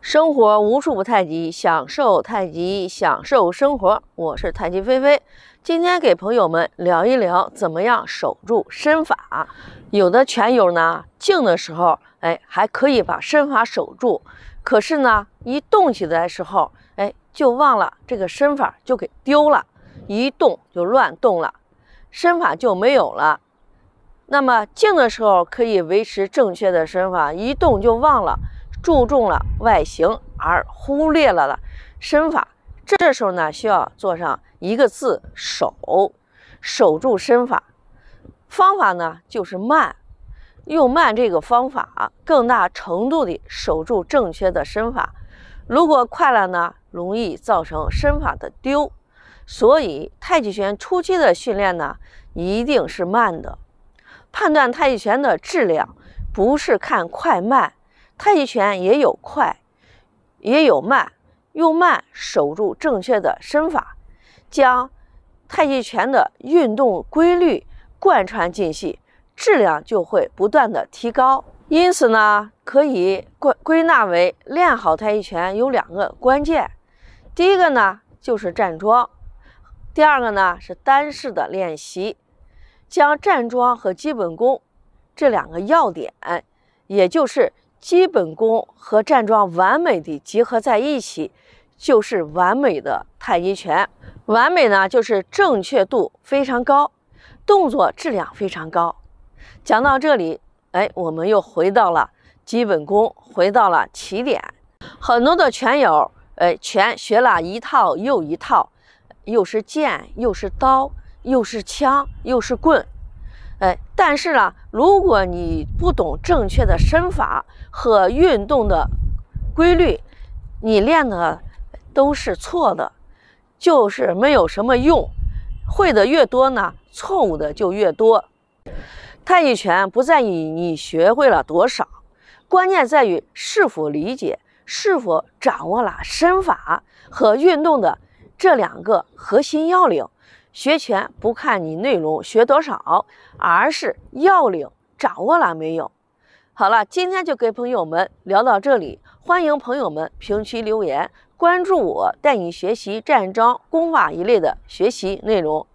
生活无处不太极，享受太极，享受生活。我是太极菲菲，今天给朋友们聊一聊，怎么样守住身法？有的拳友呢，静的时候，哎，还可以把身法守住，可是呢，一动起来的时候，哎，就忘了这个身法，就给丢了，一动就乱动了，身法就没有了。那么静的时候可以维持正确的身法，一动就忘了。注重了外形，而忽略了了身法。这时候呢，需要做上一个字：守，守住身法。方法呢，就是慢，用慢这个方法，更大程度的守住正确的身法。如果快了呢，容易造成身法的丢。所以，太极拳初期的训练呢，一定是慢的。判断太极拳的质量，不是看快慢。太极拳也有快，也有慢。用慢守住正确的身法，将太极拳的运动规律贯穿进去，质量就会不断的提高。因此呢，可以归归纳为练好太极拳有两个关键：第一个呢就是站桩，第二个呢是单式的练习。将站桩和基本功这两个要点，也就是。基本功和站桩完美的结合在一起，就是完美的太极拳。完美呢，就是正确度非常高，动作质量非常高。讲到这里，哎，我们又回到了基本功，回到了起点。很多的拳友，哎，拳学了一套又一套，又是剑，又是刀，又是枪，又是棍。哎，但是呢，如果你不懂正确的身法和运动的规律，你练的都是错的，就是没有什么用。会的越多呢，错误的就越多。太极拳不在于你学会了多少，关键在于是否理解、是否掌握了身法和运动的这两个核心要领。学拳不看你内容学多少，而是要领掌握了没有。好了，今天就跟朋友们聊到这里，欢迎朋友们评论留言，关注我，带你学习站桩、功法一类的学习内容。